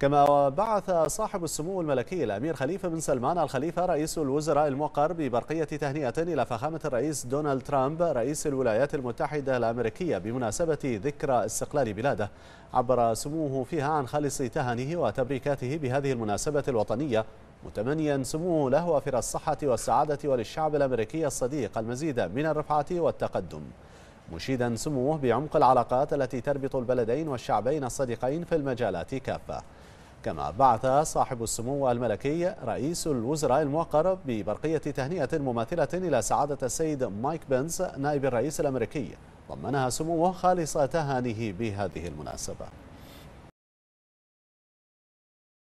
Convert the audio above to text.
كما بعث صاحب السمو الملكي الأمير خليفة بن سلمان الخليفة رئيس الوزراء المقر ببرقية تهنئة إلى فخامة الرئيس دونالد ترامب رئيس الولايات المتحدة الأمريكية بمناسبة ذكرى استقلال بلاده عبر سموه فيها عن خالص تهنيه وتبريكاته بهذه المناسبة الوطنية متمنيا سموه له وفر الصحة والسعادة وللشعب الأمريكي الصديق المزيد من الرفعة والتقدم مشيدا سموه بعمق العلاقات التي تربط البلدين والشعبين الصديقين في المجالات كافة كما بعث صاحب السمو الملكي رئيس الوزراء الموقر ببرقية تهنئة مماثلة إلى سعادة السيد مايك بنس نائب الرئيس الأمريكي ضمنها سموه خالص تهانيه بهذه المناسبة